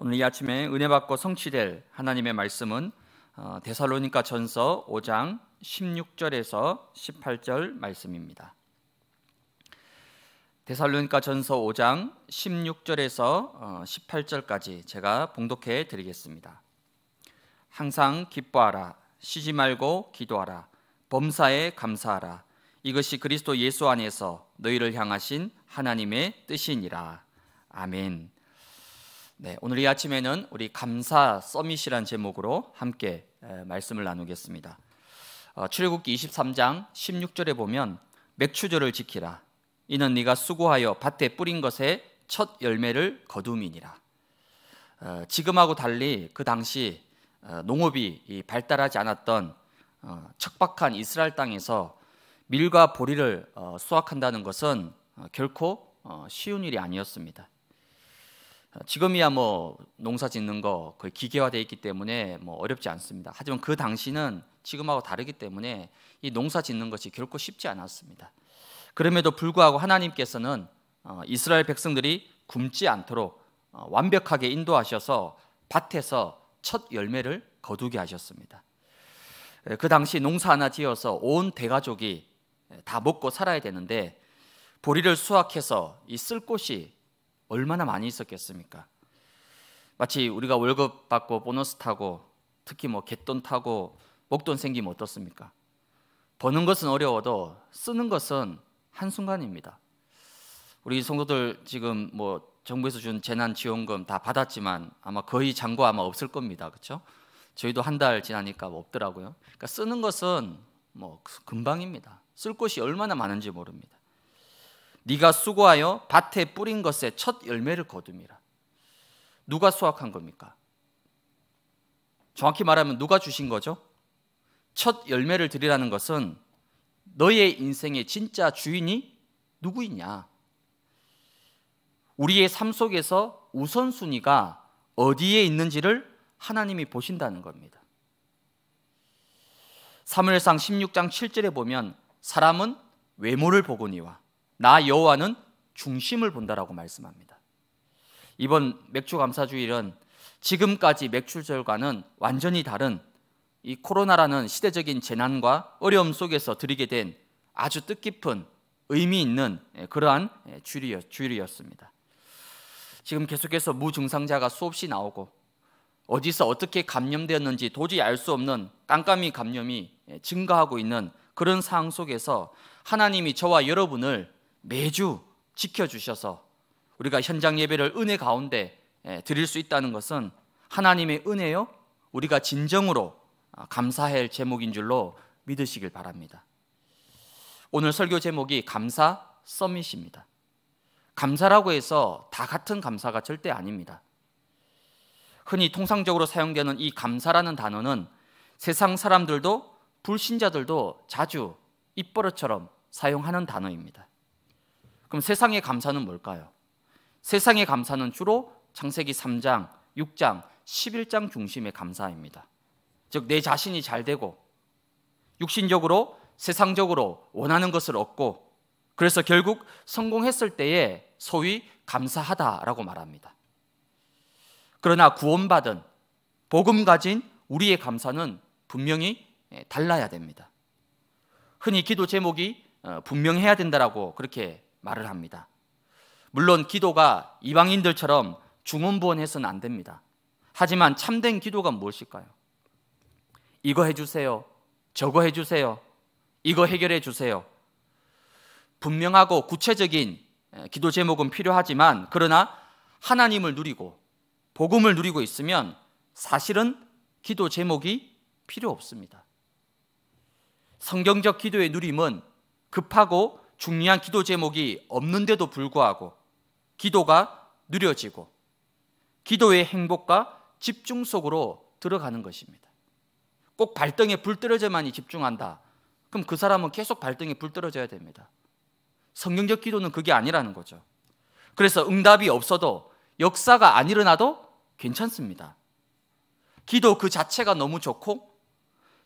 오늘 이 아침에 은혜 받고 성취될 하나님의 말씀은 어, 데살로니가 전서 5장 16절에서 18절 말씀입니다. 데살로니가 전서 5장 16절에서 18절까지 어, 제가 봉독해 드리겠습니다. 항상 기뻐하라 쉬지 말고 기도하라 범사에 감사하라 이것이 그리스도 예수 안에서 너희를 향하신 하나님의 뜻이니라. 아멘. 네, 오늘 이 아침에는 우리 감사 서밋이란 제목으로 함께 말씀을 나누겠습니다. 어, 출애굽기 23장 16절에 보면 맥추절을 지키라. 이는 네가 수고하여 밭에 뿌린 것의 첫 열매를 거둠이니라. 어, 지금하고 달리 그 당시 어, 농업이 발달하지 않았던 척박한 이스라엘 땅에서 밀과 보리를 수확한다는 것은 결코 쉬운 일이 아니었습니다. 지금이야 뭐 농사 짓는 거 거의 기계화돼 있기 때문에 뭐 어렵지 않습니다. 하지만 그 당시는 지금하고 다르기 때문에 이 농사 짓는 것이 결코 쉽지 않았습니다. 그럼에도 불구하고 하나님께서는 어, 이스라엘 백성들이 굶지 않도록 어, 완벽하게 인도하셔서 밭에서 첫 열매를 거두게 하셨습니다. 그 당시 농사 하나 지어서 온 대가족이 다 먹고 살아야 되는데 보리를 수확해서 이쓸 곳이 얼마나 많이 있었겠습니까? 마치 우리가 월급 받고 보너스 타고 특히 뭐 갯돈 타고 목돈 생기면 어떻습니까? 버는 것은 어려워도 쓰는 것은 한순간입니다. 우리 성도들 지금 뭐 정부에서 준 재난 지원금 다 받았지만 아마 거의 잔고 아마 없을 겁니다. 그렇죠? 저희도 한 달 지나니까 뭐 없더라고요. 그러니까 쓰는 것은 뭐 금방입니다. 쓸 곳이 얼마나 많은지 모릅니다. 네가 수고하여 밭에 뿌린 것에 첫 열매를 거둠이라. 누가 수확한 겁니까? 정확히 말하면 누가 주신 거죠? 첫 열매를 드리라는 것은 너의 인생의 진짜 주인이 누구이냐? 우리의 삶 속에서 우선순위가 어디에 있는지를 하나님이 보신다는 겁니다. 사무엘상 16장 7절에 보면 사람은 외모를 보거니와 나 여호와는 중심을 본다라고 말씀합니다. 이번 맥주 감사주일은 지금까지 맥주절과는 완전히 다른 이 코로나라는 시대적인 재난과 어려움 속에서 드리게 된 아주 뜻깊은 의미 있는 예, 그러한 예, 주일이었습니다. 지금 계속해서 무증상자가 수없이 나오고 어디서 어떻게 감염되었는지 도저히 알 수 없는 깜깜이 감염이 예, 증가하고 있는 그런 상황 속에서 하나님이 저와 여러분을 매주 지켜주셔서 우리가 현장 예배를 은혜 가운데 예, 드릴 수 있다는 것은 하나님의 은혜요 우리가 진정으로 아, 감사할 제목인 줄로 믿으시길 바랍니다. 오늘 설교 제목이 감사 서밋입니다. 감사라고 해서 다 같은 감사가 절대 아닙니다. 흔히 통상적으로 사용되는 이 감사라는 단어는 세상 사람들도 불신자들도 자주 입버릇처럼 사용하는 단어입니다. 그럼 세상의 감사는 뭘까요? 세상의 감사는 주로 창세기 3장, 6장, 11장 중심의 감사입니다. 즉, 내 자신이 잘 되고, 육신적으로, 세상적으로 원하는 것을 얻고, 그래서 결국 성공했을 때에 소위 감사하다라고 말합니다. 그러나 구원받은, 복음 가진 우리의 감사는 분명히 예, 달라야 됩니다. 흔히 기도 제목이 어, 분명해야 된다라고 그렇게 말을 합니다. 물론 기도가 이방인들처럼 중언부언해서는 안 됩니다. 하지만 참된 기도가 무엇일까요? 이거 해주세요. 저거 해주세요. 이거 해결해 주세요. 분명하고 구체적인 기도 제목은 필요하지만 그러나 하나님을 누리고 복음을 누리고 있으면 사실은 기도 제목이 필요 없습니다. 성경적 기도의 누림은 급하고 중요한 기도 제목이 없는데도 불구하고 기도가 느려지고 기도의 행복과 집중 속으로 들어가는 것입니다. 꼭 발등에 불 떨어져만이 집중한다. 그럼 그 사람은 계속 발등에 불 떨어져야 됩니다. 성경적 기도는 그게 아니라는 거죠. 그래서 응답이 없어도 역사가 안 일어나도 괜찮습니다. 기도 그 자체가 너무 좋고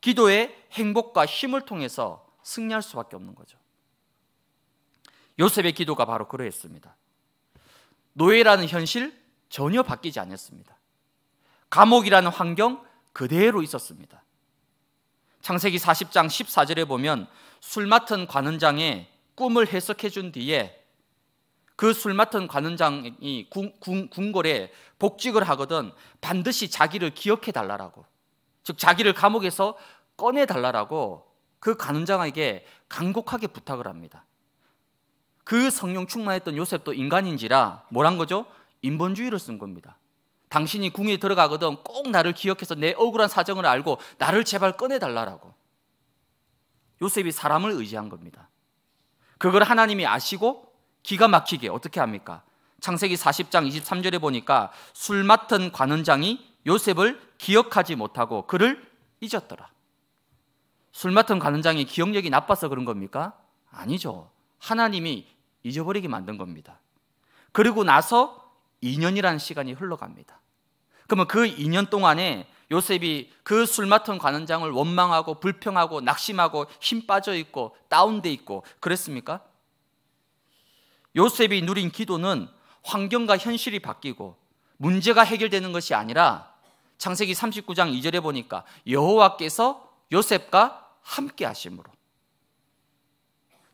기도의 행복과 힘을 통해서 승리할 수밖에 없는 거죠. 요셉의 기도가 바로 그러했습니다. 노예라는 현실 전혀 바뀌지 않았습니다. 감옥이라는 환경 그대로 있었습니다. 창세기 40장 14절에 보면 술 맡은 관원장의 꿈을 해석해 준 뒤에 그 술 맡은 관원장이 궁, 궐에 복직을 하거든 반드시 자기를 기억해 달라라고 즉 자기를 감옥에서 꺼내 달라라고 그 관원장에게 간곡하게 부탁을 합니다. 그 성령 충만했던 요셉도 인간인지라 뭐란 거죠? 인본주의를 쓴 겁니다. 당신이 궁에 들어가거든 꼭 나를 기억해서 내 억울한 사정을 알고 나를 제발 꺼내달라라고. 요셉이 사람을 의지한 겁니다. 그걸 하나님이 아시고 기가 막히게 어떻게 합니까? 창세기 40장 23절에 보니까 술 맡은 관원장이 요셉을 기억하지 못하고 그를 잊었더라. 술 맡은 관원장이 기억력이 나빠서 그런 겁니까? 아니죠. 하나님이 잊어버리게 만든 겁니다. 그리고 나서 2년이라는 시간이 흘러갑니다. 그러면 그 2년 동안에 요셉이 그 술 맡은 관원장을 원망하고 불평하고 낙심하고 힘 빠져 있고 다운돼 있고 그랬습니까? 요셉이 누린 기도는 환경과 현실이 바뀌고 문제가 해결되는 것이 아니라 창세기 39장 2절에 보니까 여호와께서 요셉과 함께 하심으로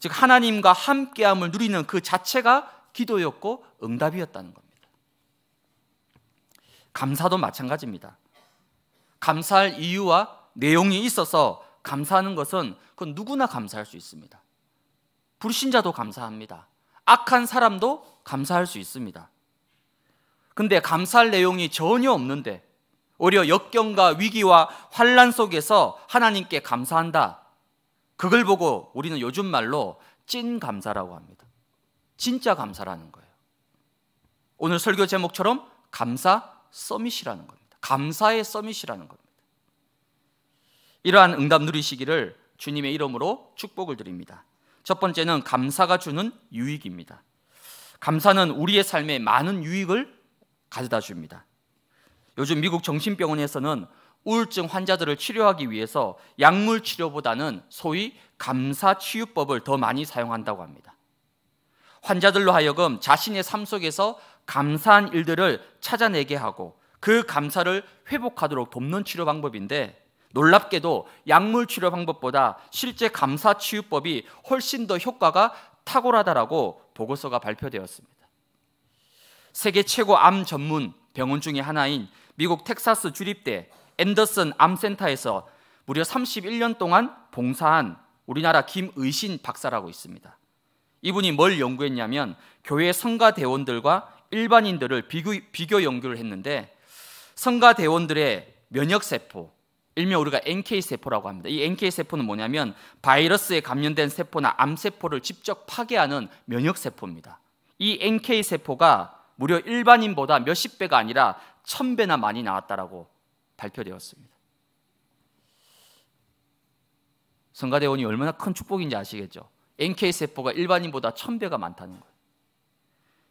즉 하나님과 함께함을 누리는 그 자체가 기도였고 응답이었다는 겁니다. 감사도 마찬가지입니다. 감사할 이유와 내용이 있어서 감사하는 것은 그 누구나 감사할 수 있습니다. 불신자도 감사합니다. 악한 사람도 감사할 수 있습니다. 근데 감사할 내용이 전혀 없는데 오히려 역경과 위기와 환란 속에서 하나님께 감사한다. 그걸 보고 우리는 요즘 말로 찐 감사라고 합니다. 진짜 감사라는 거예요. 오늘 설교 제목처럼 감사 서밋이라는 겁니다. 감사의 서밋이라는 겁니다. 이러한 응답 누리시기를 주님의 이름으로 축복을 드립니다. 첫 번째는 감사가 주는 유익입니다. 감사는 우리의 삶에 많은 유익을 가져다 줍니다. 요즘 미국 정신병원에서는 우울증 환자들을 치료하기 위해서 약물 치료보다는 소위 감사 치유법을 더 많이 사용한다고 합니다. 환자들로 하여금 자신의 삶 속에서 감사한 일들을 찾아내게 하고 그 감사를 회복하도록 돕는 치료 방법인데 놀랍게도 약물 치료 방법보다 실제 감사 치유법이 훨씬 더 효과가 탁월하다라고 보고서가 발표되었습니다. 세계 최고 암 전문 병원 중의 하나인 미국 텍사스 주립대 앤더슨 암센터에서 무려 31년 동안 봉사한 우리나라 김의신 박사라고 있습니다. 이분이 뭘 연구했냐면 교회 성가 대원들과 일반인들을 비교, 비교 연구를 했는데 성가 대원들의 면역 세포, 일명 우리가 NK 세포라고 합니다. 이 NK 세포는 뭐냐면 바이러스에 감염된 세포나 암 세포를 직접 파괴하는 면역 세포입니다. 이 NK 세포가 무려 일반인보다 몇십 배가 아니라 천 배나 많이 나왔다라고 발표되었습니다. 성가대원이 얼마나 큰 축복인지 아시겠죠? NK 세포가 일반인보다 천 배가 많다는 거예요.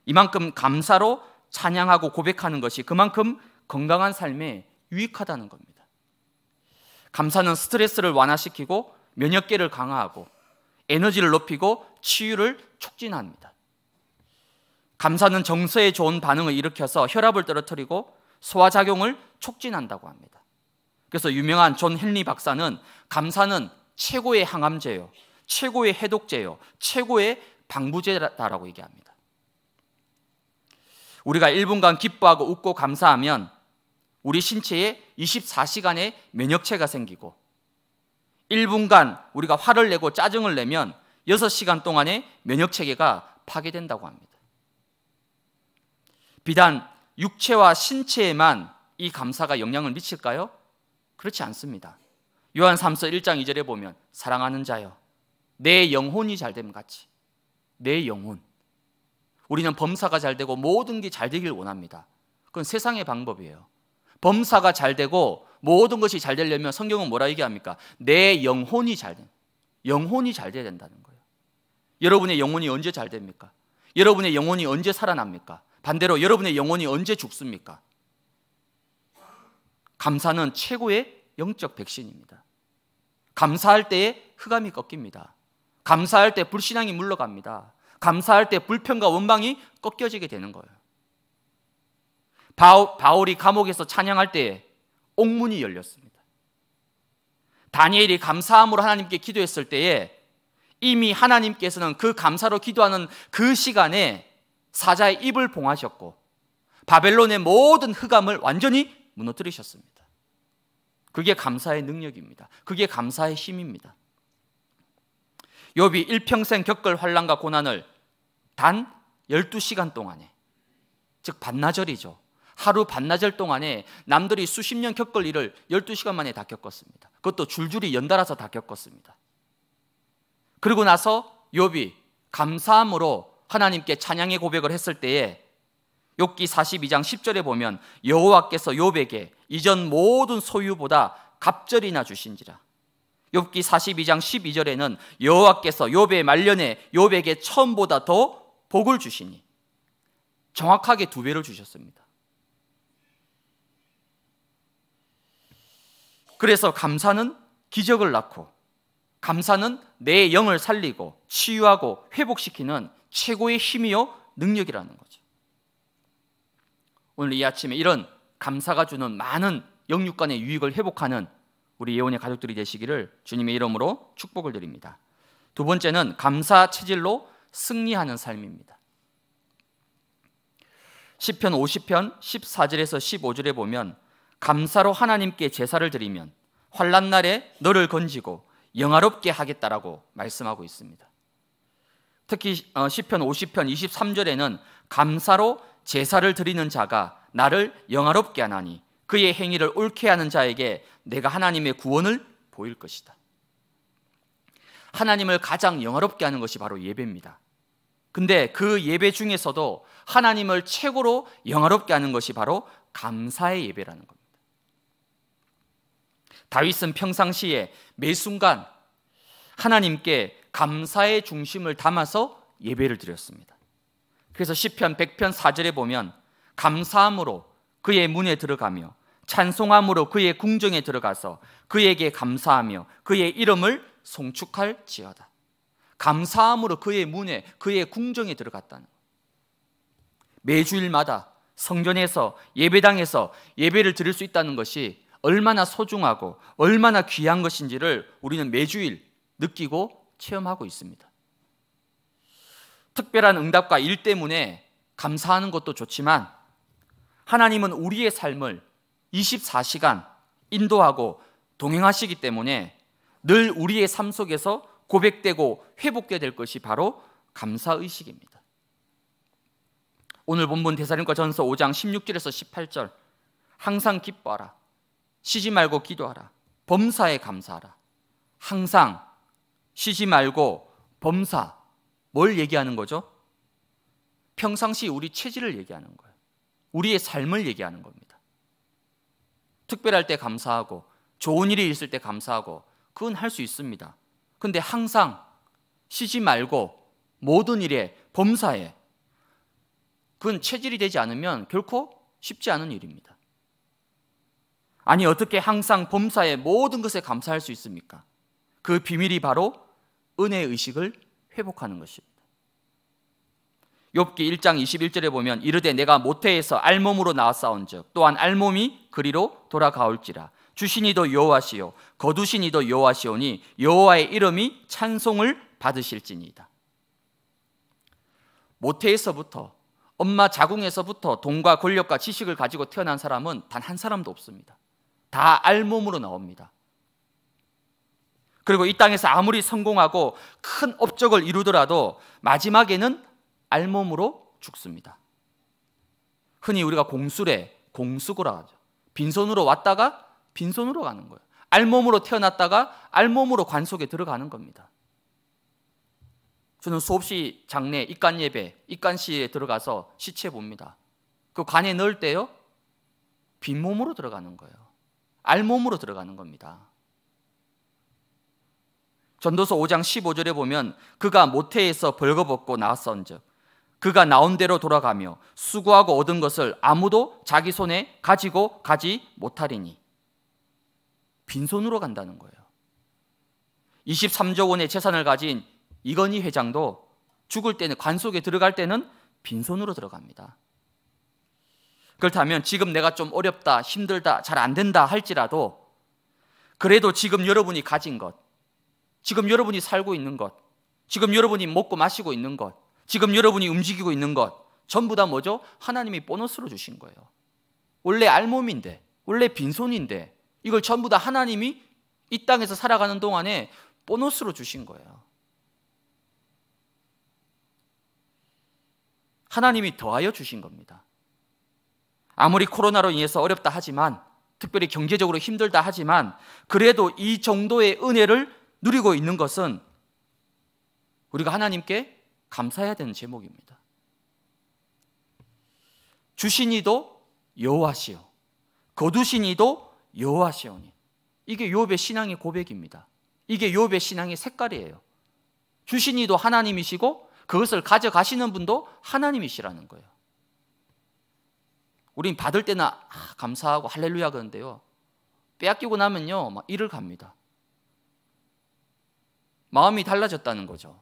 이만큼 감사로 찬양하고 고백하는 것이 그만큼 건강한 삶에 유익하다는 겁니다. 감사는 스트레스를 완화시키고 면역계를 강화하고 에너지를 높이고 치유를 촉진합니다. 감사는 정서에 좋은 반응을 일으켜서 혈압을 떨어뜨리고 소화작용을 촉진한다고 합니다. 그래서 유명한 존 헨리 박사는 감사는 최고의 항암제요, 최고의 해독제요, 최고의 방부제다라고 얘기합니다. 우리가 1분간 기뻐하고 웃고 감사하면 우리 신체에 24시간의 면역체가 생기고 1분간 우리가 화를 내고 짜증을 내면 6시간 동안의 면역체계가 파괴된다고 합니다. 비단 육체와 신체에만 이 감사가 영향을 미칠까요? 그렇지 않습니다. 요한 3서 1장 2절에 보면 사랑하는 자여 내 영혼이 잘됨 같이 내 영혼 우리는 범사가 잘 되고 모든 게 잘 되길 원합니다. 그건 세상의 방법이에요. 범사가 잘 되고 모든 것이 잘 되려면 성경은 뭐라 얘기합니까? 내 영혼이 잘 된. 영혼이 잘 돼야 된다는 거예요. 여러분의 영혼이 언제 잘 됩니까? 여러분의 영혼이 언제 살아납니까? 반대로 여러분의 영혼이 언제 죽습니까? 감사는 최고의 영적 백신입니다. 감사할 때에 흑암이 꺾입니다. 감사할 때 불신앙이 물러갑니다. 감사할 때 불평과 원망이 꺾여지게 되는 거예요. 바오, 바울이 감옥에서 찬양할 때에 옥문이 열렸습니다. 다니엘이 감사함으로 하나님께 기도했을 때에 이미 하나님께서는 그 감사로 기도하는 그 시간에 사자의 입을 봉하셨고 바벨론의 모든 흑암을 완전히 무너뜨리셨습니다. 그게 감사의 능력입니다. 그게 감사의 힘입니다. 욥이 일평생 겪을 환난과 고난을 단 12시간 동안에 즉 반나절이죠. 하루 반나절 동안에 남들이 수십 년 겪을 일을 12시간 만에 다 겪었습니다. 그것도 줄줄이 연달아서 다 겪었습니다. 그리고 나서 욥이 감사함으로 하나님께 찬양의 고백을 했을 때에 욥기 42장 10절에 보면 여호와께서 욥에게 이전 모든 소유보다 갑절이나 주신지라. 욥기 42장 12절에는 여호와께서 욥의 말년에 욥에게 처음보다 더 복을 주시니 정확하게 두 배를 주셨습니다. 그래서 감사는 기적을 낳고 감사는 내 영을 살리고 치유하고 회복시키는 최고의 힘이요 능력이라는 거죠. 오늘 이 아침에 이런 감사가 주는 많은 영육간의 유익을 회복하는 우리 예원의 가족들이 되시기를 주님의 이름으로 축복을 드립니다. 두 번째는 감사 체질로 승리하는 삶입니다. 시편 50편 14절에서 15절에 보면 감사로 하나님께 제사를 드리면 환란 날에 너를 건지고 영화롭게 하겠다라고 말씀하고 있습니다. 특히 어, 시편 50편 23절에는 감사로 제사를 드리는 자가 나를 영화롭게 하나니 그의 행위를 옳게 하는 자에게 내가 하나님의 구원을 보일 것이다. 하나님을 가장 영화롭게 하는 것이 바로 예배입니다. 근데 그 예배 중에서도 하나님을 최고로 영화롭게 하는 것이 바로 감사의 예배라는 겁니다. 다윗은 평상시에 매 순간 하나님께 감사의 중심을 담아서 예배를 드렸습니다. 그래서 시편 100편 4절에 보면 감사함으로 그의 문에 들어가며 찬송함으로 그의 궁정에 들어가서 그에게 감사하며 그의 이름을 송축할지어다. 감사함으로 그의 문에 그의 궁정에 들어갔다는 매주일마다 성전에서 예배당에서 예배를 드릴 수 있다는 것이 얼마나 소중하고 얼마나 귀한 것인지를 우리는 매주일 느끼고 체험하고 있습니다. 특별한 응답과 일 때문에 감사하는 것도 좋지만 하나님은 우리의 삶을 24시간 인도하고 동행하시기 때문에 늘 우리의 삶 속에서 고백되고 회복게될 것이 바로 감사의식입니다. 오늘 본문 대사님과 전서 5장 16절에서 18절 항상 기뻐하라. 쉬지 말고 기도하라. 범사에 감사하라. 항상 쉬지 말고 범사 뭘 얘기하는 거죠? 평상시 우리 체질을 얘기하는 거예요. 우리의 삶을 얘기하는 겁니다. 특별할 때 감사하고 좋은 일이 있을 때 감사하고 그건 할 수 있습니다. 근데 항상 쉬지 말고 모든 일에 범사에 그건 체질이 되지 않으면 결코 쉽지 않은 일입니다. 아니 어떻게 항상 범사에 모든 것에 감사할 수 있습니까? 그 비밀이 바로 은혜 의식을 회복하는 것입니다. 욥기 1장 21절에 보면 이르되 내가 모태에서 알몸으로 나와 싸운즉 또한 알몸이 그리로 돌아가올지라 주신 이도 여호와시요 거두신 이도 여호와시오니 여호와의 이름이 찬송을 받으실지니이다. 모태에서부터 엄마 자궁에서부터 돈과 권력과 지식을 가지고 태어난 사람은 단 한 사람도 없습니다. 다 알몸으로 나옵니다. 그리고 이 땅에서 아무리 성공하고 큰 업적을 이루더라도 마지막에는 알몸으로 죽습니다. 흔히 우리가 공수래, 공수고라 하죠. 빈손으로 왔다가 빈손으로 가는 거예요. 알몸으로 태어났다가 알몸으로 관속에 들어가는 겁니다. 저는 수없이 장례, 입간 예배, 입간시에 들어가서 시체 봅니다. 그 관에 넣을 때요, 빈몸으로 들어가는 거예요. 알몸으로 들어가는 겁니다. 전도서 5장 15절에 보면 그가 모태에서 벌거벗고 나왔선즉 그가 나온 대로 돌아가며 수고하고 얻은 것을 아무도 자기 손에 가지고 가지 못하리니 빈손으로 간다는 거예요. 23조 원의 재산을 가진 이건희 회장도 죽을 때는 관 속에 들어갈 때는 빈손으로 들어갑니다. 그렇다면 지금 내가 좀 어렵다, 힘들다, 잘 안 된다 할지라도 그래도 지금 여러분이 가진 것 지금 여러분이 살고 있는 것, 지금 여러분이 먹고 마시고 있는 것, 지금 여러분이 움직이고 있는 것, 전부 다 뭐죠? 하나님이 보너스로 주신 거예요. 원래 알몸인데, 원래 빈손인데, 이걸 전부 다 하나님이 이 땅에서 살아가는 동안에 보너스로 주신 거예요. 하나님이 더하여 주신 겁니다. 아무리 코로나로 인해서 어렵다 하지만, 특별히 경제적으로 힘들다 하지만, 그래도 이 정도의 은혜를 누리고 있는 것은 우리가 하나님께 감사해야 되는 제목입니다. 주신 이도 여호와시요 거두신 이도 여호와시오니 이게 요배 신앙의 고백입니다. 이게 요배 신앙의 색깔이에요. 주신 이도 하나님이시고 그것을 가져가시는 분도 하나님이시라는 거예요. 우린 받을 때나 아, 감사하고 할렐루야 그런데요. 빼앗기고 나면요. 막 일을 갑니다. 마음이 달라졌다는 거죠.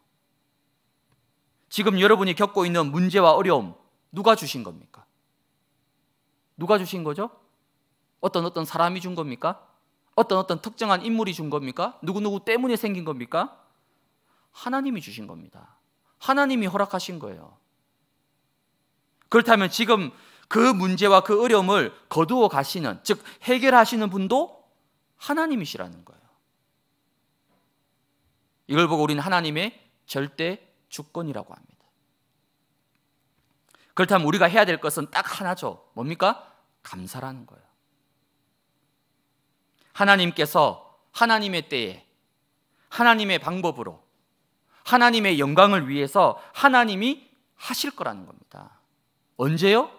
지금 여러분이 겪고 있는 문제와 어려움 누가 주신 겁니까? 누가 주신 거죠? 어떤 어떤 사람이 준 겁니까? 어떤 어떤 특정한 인물이 준 겁니까? 누구누구 때문에 생긴 겁니까? 하나님이 주신 겁니다. 하나님이 허락하신 거예요. 그렇다면 지금 그 문제와 그 어려움을 거두어 가시는, 즉, 해결하시는 분도 하나님이시라는 거예요. 이걸 보고 우리는 하나님의 절대 주권이라고 합니다. 그렇다면 우리가 해야 될 것은 딱 하나죠. 뭡니까? 감사라는 거예요. 하나님께서 하나님의 때에 하나님의 방법으로 하나님의 영광을 위해서 하나님이 하실 거라는 겁니다. 언제요?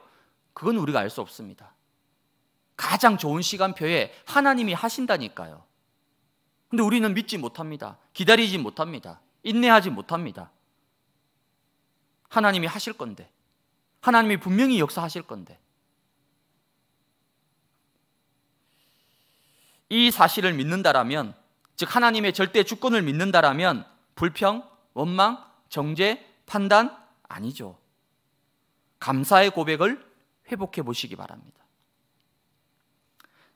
그건 우리가 알 수 없습니다. 가장 좋은 시간표에 하나님이 하신다니까요. 근데 우리는 믿지 못합니다. 기다리지 못합니다. 인내하지 못합니다. 하나님이 하실 건데. 하나님이 분명히 역사하실 건데. 이 사실을 믿는다라면, 즉 하나님의 절대 주권을 믿는다라면 불평, 원망, 정죄, 판단 아니죠. 감사의 고백을 회복해 보시기 바랍니다.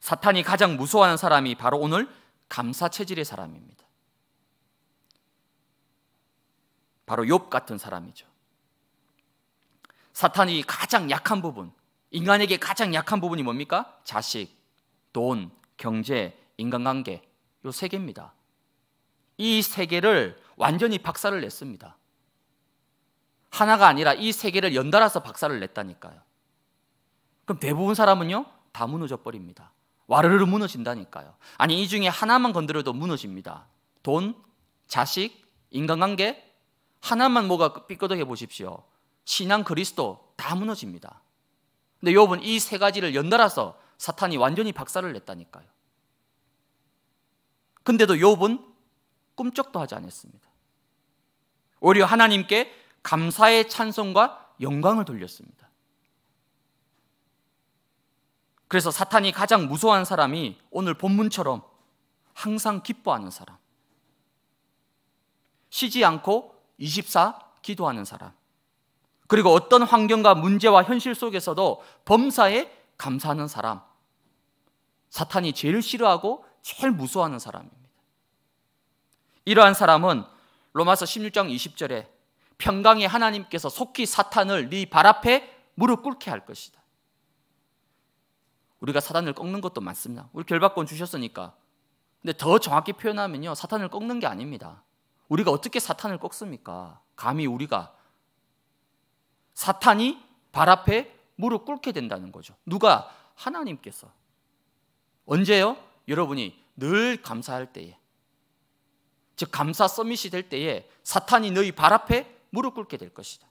사탄이 가장 무서워하는 사람이 바로 오늘 감사 체질의 사람입니다. 바로 욥 같은 사람이죠. 사탄이 가장 약한 부분, 인간에게 가장 약한 부분이 뭡니까? 자식, 돈, 경제, 인간관계 요 세 개입니다. 이 세 개를 완전히 박살을 냈습니다. 하나가 아니라 이 세 개를 연달아서 박살을 냈다니까요. 그럼 대부분 사람은요 다 무너져 버립니다. 와르르 무너진다니까요. 아니 이 중에 하나만 건드려도 무너집니다. 돈, 자식, 인간관계 하나만 뭐가 삐끄덕해 보십시오. 신앙 그리스도 다 무너집니다. 근데 욥은 이 세 가지를 연달아서 사탄이 완전히 박살을 냈다니까요. 근데도 욥은 꿈쩍도 하지 않았습니다. 오히려 하나님께 감사의 찬송과 영광을 돌렸습니다. 그래서 사탄이 가장 무서워하는 사람이 오늘 본문처럼 항상 기뻐하는 사람. 쉬지 않고 24 기도하는 사람. 그리고 어떤 환경과 문제와 현실 속에서도 범사에 감사하는 사람. 사탄이 제일 싫어하고 제일 무서워하는 사람입니다. 이러한 사람은 로마서 16장 20절에 평강의 하나님께서 속히 사탄을 네 발 앞에 무릎 꿇게 할 것이다. 우리가 사단을 꺾는 것도 맞습니다. 우리 결박권 주셨으니까. 근데 더 정확히 표현하면요. 사탄을 꺾는 게 아닙니다. 우리가 어떻게 사탄을 꺾습니까? 감히 우리가 사탄이 발 앞에 무릎 꿇게 된다는 거죠. 누가 하나님께서 언제요? 여러분이 늘 감사할 때에 즉 감사 서밋이 될 때에 사탄이 너희 발 앞에 무릎 꿇게 될 것이다.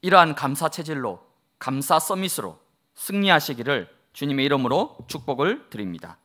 이러한 감사 체질로 감사 서밋으로 승리하시기를 주님의 이름으로 축복을 드립니다.